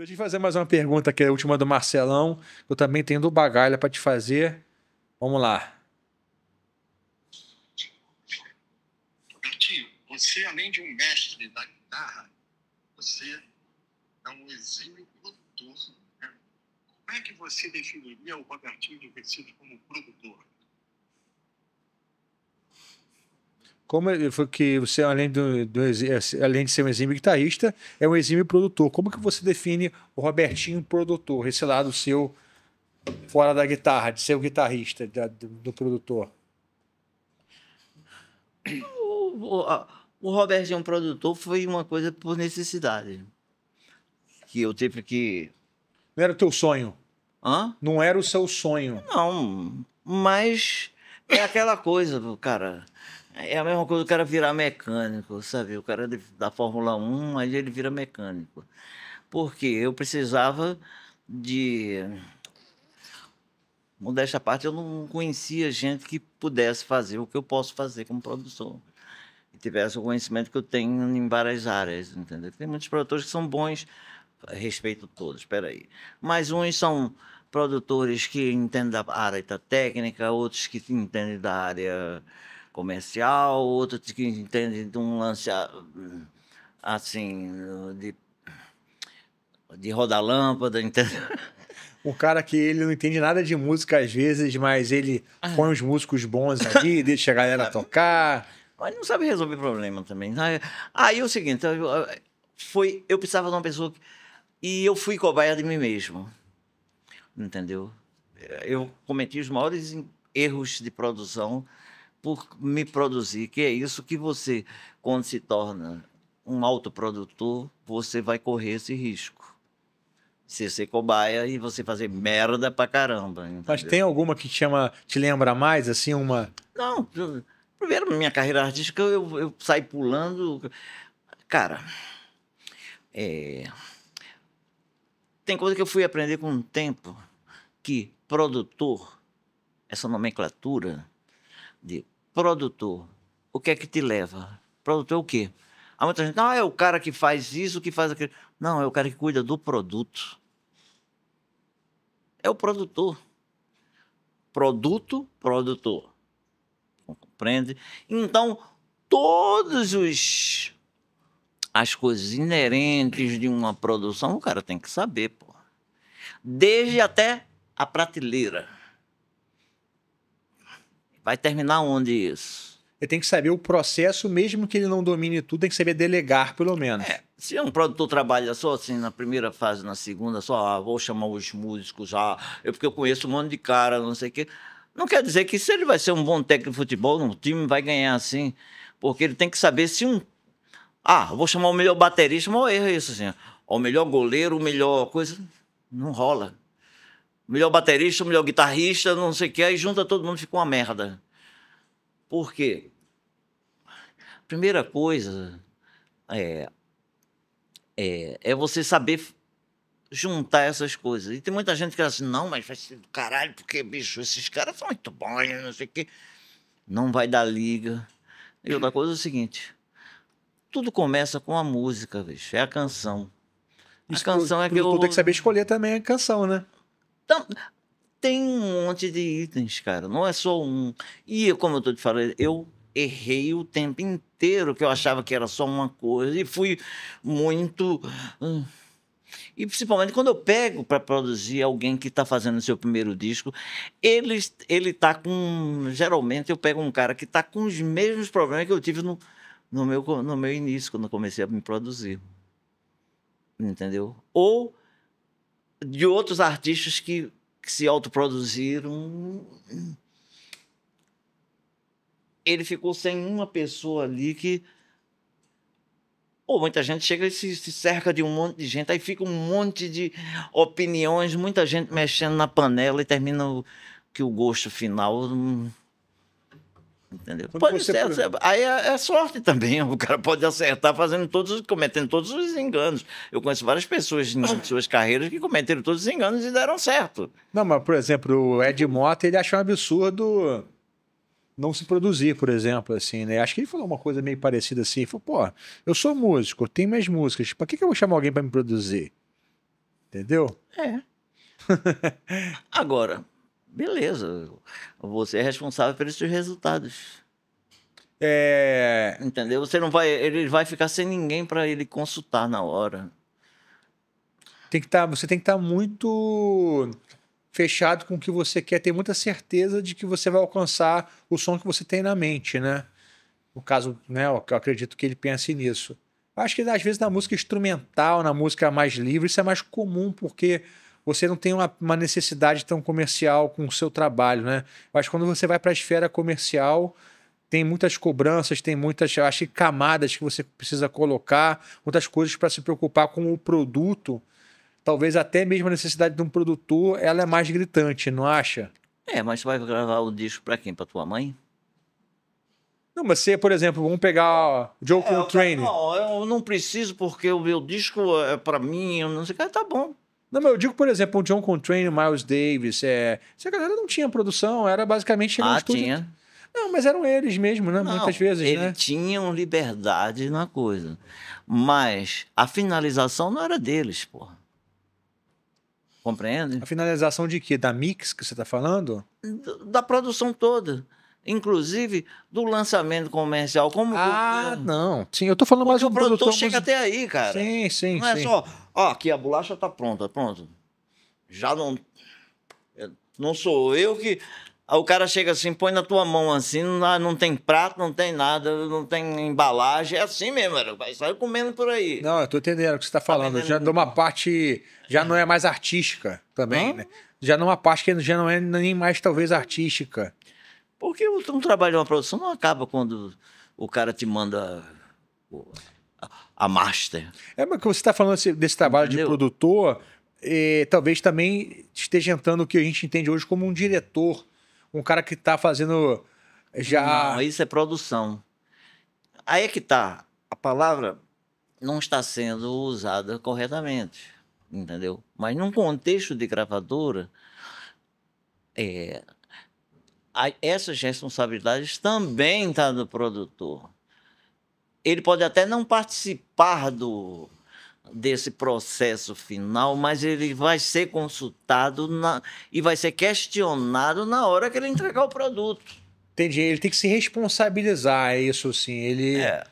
Deixa eu fazer mais uma pergunta, que é a última do Marcelão. Eu também tenho do Bagalha para te fazer. Vamos lá. Robertinho, você, além de um mestre da guitarra, você é um exímio produtor. Né? Como é que você definiria o Robertinho de Recife como produtor? Como é, foi que você, além, do, do, é, além de ser um exímio guitarrista, é um exímio produtor. Como que você define o Robertinho produtor, esse lado seu fora da guitarra, de ser o guitarrista da, do, do, produtor? O, o, o Robertinho é produtor foi uma coisa por necessidade. Que eu tive que. Não era o teu sonho? Hã? Não era o seu sonho. Não, mas é aquela coisa, cara. É a mesma coisa o cara virar mecânico, sabe? O cara da Fórmula 1, aí ele vira mecânico. Porque eu precisava de. Modesta parte, eu não conhecia gente que pudesse fazer o que eu posso fazer como produtor. E tivesse o conhecimento que eu tenho em várias áreas, entendeu? Tem muitos produtores que são bons, respeito todos, espera aí. Mas uns são produtores que entendem da área da técnica, outros que entendem da área comercial, outro que entende de um lance ah, assim, de, de rodar-lâmpada, entendeu? um cara que ele não entende nada de música às vezes, mas ele ah. põe os músicos bons ali, deixa a galera tocar. Mas não sabe resolver problema também. Aí, né? aí é o seguinte, foi, eu precisava de uma pessoa que, e eu fui cobaia de mim mesmo. Entendeu? Eu cometi os maiores erros de produção por me produzir, que é isso que você, quando se torna um autoprodutor, você vai correr esse risco. ser ser cobaia e você fazer merda pra caramba. Entendeu? Mas tem alguma que te, chama, te lembra mais, assim, uma... Não, primeiro, minha carreira artística, eu, eu saí pulando... Cara, é... tem coisa que eu fui aprender com o tempo, que produtor, essa nomenclatura de produtor. O que é que te leva? Produtor é o quê? Há muita gente, não, é o cara que faz isso, que faz aquilo. Não, é o cara que cuida do produto. É o produtor. Produto, produtor. Compreende? Então, todos os as coisas inerentes de uma produção, o cara tem que saber, pô. Desde até a prateleira. Vai terminar onde isso? Ele tem que saber o processo, mesmo que ele não domine tudo, tem que saber delegar, pelo menos. É, se um produtor trabalha só assim na primeira fase, na segunda, só ah, vou chamar os músicos, ah, eu, porque eu conheço um monte de cara, não sei o quê. Não quer dizer que se ele vai ser um bom técnico de futebol, um time vai ganhar assim, porque ele tem que saber se um. Ah, vou chamar o melhor baterista, mas erro é isso assim. o melhor goleiro, o melhor coisa. Não rola melhor baterista, melhor guitarrista, não sei o que, aí junta todo mundo fica uma merda. Por quê? Primeira coisa é, é, é você saber juntar essas coisas. E tem muita gente que fala assim, não, mas vai ser do caralho, porque, bicho, esses caras são muito bons, não sei o quê. Não vai dar liga. E outra coisa é o seguinte, tudo começa com a música, bicho, é a canção. A canção é que eu... tem que saber escolher também a canção, né? Então, tem um monte de itens, cara. Não é só um. E como eu tô te falando, eu errei o tempo inteiro que eu achava que era só uma coisa e fui muito hum. e principalmente quando eu pego para produzir alguém que está fazendo seu primeiro disco, ele ele está com geralmente eu pego um cara que está com os mesmos problemas que eu tive no, no meu no meu início quando eu comecei a me produzir, entendeu? Ou de outros artistas que, que se autoproduziram. Ele ficou sem uma pessoa ali que. Ou muita gente chega e se, se cerca de um monte de gente, aí fica um monte de opiniões, muita gente mexendo na panela e termina o, que o gosto final. Hum, Entendeu? pode ser, aí é, é, sorte também. O cara pode acertar fazendo todos, cometendo todos os enganos. Eu conheço várias pessoas em ah. suas carreiras que cometeram todos os enganos e deram certo. Não, mas por exemplo, o Ed Mota ele achou um absurdo não se produzir, por exemplo, assim, né? Acho que ele falou uma coisa meio parecida assim. Ele falou, pô, eu sou músico, eu tenho minhas músicas. Para que, que eu vou chamar alguém para me produzir? Entendeu? É. Agora, beleza, você é responsável pelos seus resultados. É... Entendeu? Você não vai, ele vai ficar sem ninguém para ele consultar na hora. Tem que tá, você tem que estar tá muito fechado com o que você quer, ter muita certeza de que você vai alcançar o som que você tem na mente, né? No caso, né, eu acredito que ele pense nisso. Acho que às vezes na música instrumental, na música mais livre, isso é mais comum, porque você não tem uma, uma necessidade tão comercial com o seu trabalho, né? Mas quando você vai para a esfera comercial, tem muitas cobranças, tem muitas, acho que camadas que você precisa colocar, muitas coisas para se preocupar com o produto. Talvez até mesmo a necessidade de um produtor, ela é mais gritante, não acha? É, mas você vai gravar o disco para quem? Para tua mãe? Não, mas você, por exemplo, vamos pegar Joe é, Coltrane. Não, eu não preciso porque o meu disco é para mim, eu não sei o que, ah, tá bom. Não, mas eu digo, por exemplo, o John Contrain, o Miles Davis, é... essa galera não tinha produção, era basicamente... Ah, tinha. Não, mas eram eles mesmo, né? Não, Muitas vezes, eles né? tinham liberdade na coisa. Mas a finalização não era deles, porra. Compreende? A finalização de quê? Da mix que você está falando? da produção toda inclusive do lançamento comercial. Como ah, não, sim, eu tô falando mais um o produtor, chega mas... até aí, cara. Sim, sim, Não é sim. é só, ó, aqui a bolacha tá pronta, pronto. Já não é, não sou eu que o cara chega assim, põe na tua mão assim, não, não tem prato, não tem nada, não tem embalagem, é assim mesmo, vai sair comendo por aí. Não, eu tô entendendo o que você tá, tá falando. Tá já de uma parte, já não é mais artística também, né? Já uma parte que já não é nem mais talvez artística. Porque um trabalho de uma produção não acaba quando o cara te manda a, master. É, mas você está falando desse, trabalho Entendeu? de produtor, eh, talvez também esteja entrando o que a gente entende hoje como um diretor, um cara que está fazendo já. Não, isso é produção. Aí é que tá. A palavra não está sendo usada corretamente, entendeu? Mas num contexto de gravadora, é, essas responsabilidades também estão tá no produtor. Ele pode até não participar do, desse processo final, mas ele vai ser consultado na, e vai ser questionado na hora que ele entregar o produto. Entendi. Ele tem que se responsabilizar, é isso sim. Ele é.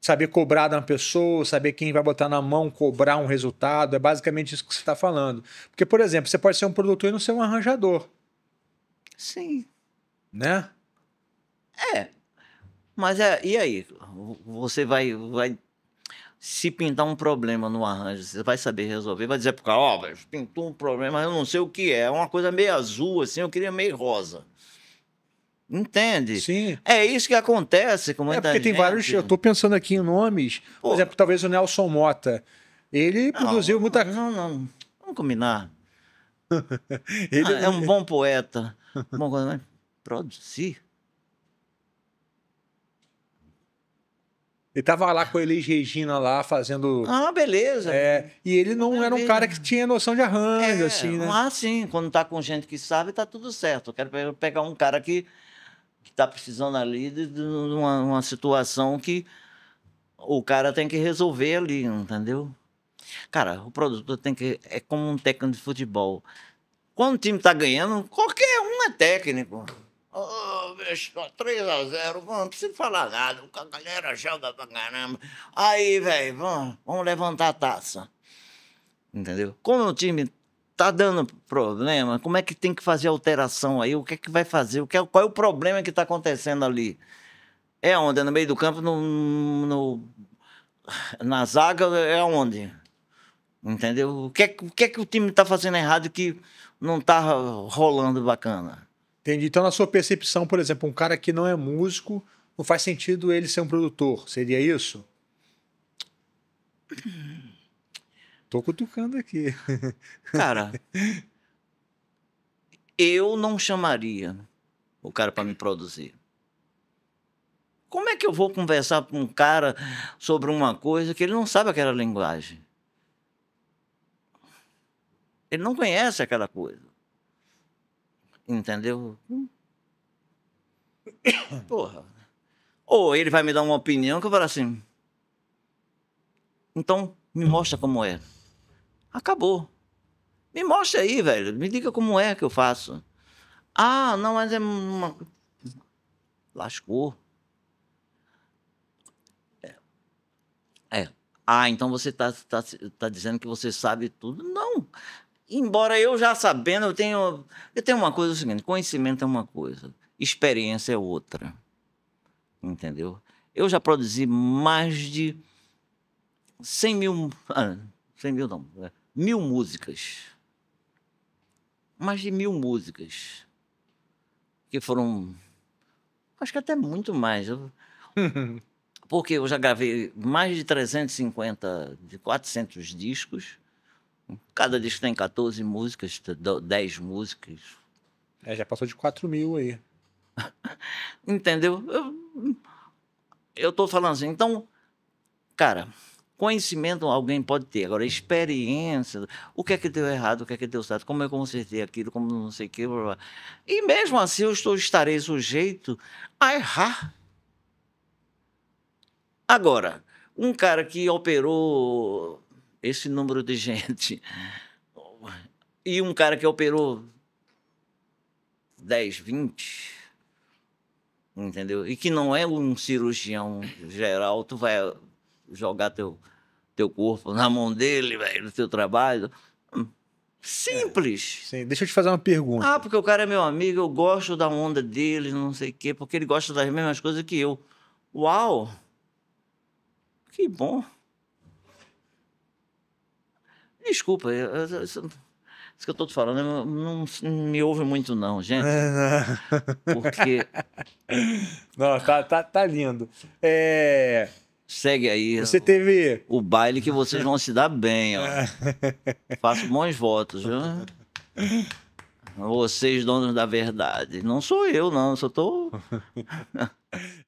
saber cobrar da pessoa, saber quem vai botar na mão, cobrar um resultado. É basicamente isso que você está falando. Porque, por exemplo, você pode ser um produtor e não ser um arranjador. Sim. Né? É. Mas é, e aí? Você vai, vai se pintar um problema no arranjo, você vai saber resolver, vai dizer pro cara, ó, oh, pintou um problema, eu não sei o que é, é uma coisa meio azul, assim, eu queria meio rosa. Entende? Sim. É isso que acontece com é, muita É porque gente. tem vários, eu tô pensando aqui em nomes, Pô. por exemplo, talvez o Nelson Mota, ele não, produziu muita... Não, não, não, vamos combinar. ele... Ah, é um bom poeta, bom, produzir. Ele tava lá com a Elis Regina lá fazendo. Ah, beleza. É, e ele não beleza. era um cara né? que tinha noção de arranjo, é, assim, né? Ah, sim. Quando tá com gente que sabe, tá tudo certo. Eu quero pegar um cara que, que tá precisando ali de, uma, uma situação que o cara tem que resolver ali, entendeu? Cara, o produtor tem que. É como um técnico de futebol. Quando o time tá ganhando, qualquer um é técnico. Ô, oh, bicho, 3x0, não precisa falar nada, a galera joga pra caramba. Aí, velho, vamos, vamos levantar a taça. Entendeu? Como o time tá dando problema, como é que tem que fazer alteração aí? O que é que vai fazer? O que é, qual é o problema que tá acontecendo ali? É onde? É no meio do campo, no, no na zaga, é onde? Entendeu? O que, é, o que é que o time tá fazendo errado que não tá rolando bacana? Entendi. Então, na sua percepção, por exemplo, um cara que não é músico, não faz sentido ele ser um produtor. Seria isso? Tô cutucando aqui. Cara, eu não chamaria o cara para me produzir. Como é que eu vou conversar com um cara sobre uma coisa que ele não sabe aquela linguagem? Ele não conhece aquela coisa. Entendeu? Porra. Ou ele vai me dar uma opinião que eu falo assim. Então, me mostra como é. Acabou. Me mostra aí, velho. Me diga como é que eu faço. Ah, não, mas é uma. Lascou. É. é. Ah, então você está tá, tá dizendo que você sabe tudo. Não. Embora eu já sabendo, eu tenho, eu tenho uma coisa é o seguinte: conhecimento é uma coisa, experiência é outra. Entendeu? Eu já produzi mais de 100 mil. 100 ah, mil não, é, mil músicas. Mais de mil músicas. Que foram. Acho que até muito mais. porque eu já gravei mais de 350, de 400 discos Cada disco tem 14 músicas, 10 músicas. É, já passou de 4 mil aí. Entendeu? Eu, eu tô falando assim, então, cara, conhecimento alguém pode ter, agora experiência, o que é que deu errado, o que é que deu certo, como eu consertei aquilo, como não sei o que, blá, blá. e mesmo assim eu estou, estarei sujeito a errar. Agora, um cara que operou esse número de gente. E um cara que operou 10, 20, entendeu? E que não é um cirurgião geral, tu vai jogar teu, teu corpo na mão dele, velho, no teu trabalho. Simples. É, Deixa eu te fazer uma pergunta. Ah, porque o cara é meu amigo, eu gosto da onda dele, não sei o quê, porque ele gosta das mesmas coisas que eu. Uau! Que bom. Desculpa, isso, isso que eu estou te falando não, me ouve muito, não, gente. É, não. Né? Porque. Não, tá, tá, tá lindo. É... Segue aí. Você teve. O baile que vocês vão se dar bem, ó. É. Faço bons votos, viu? Vocês, donos da verdade. Não sou eu, não, só tô.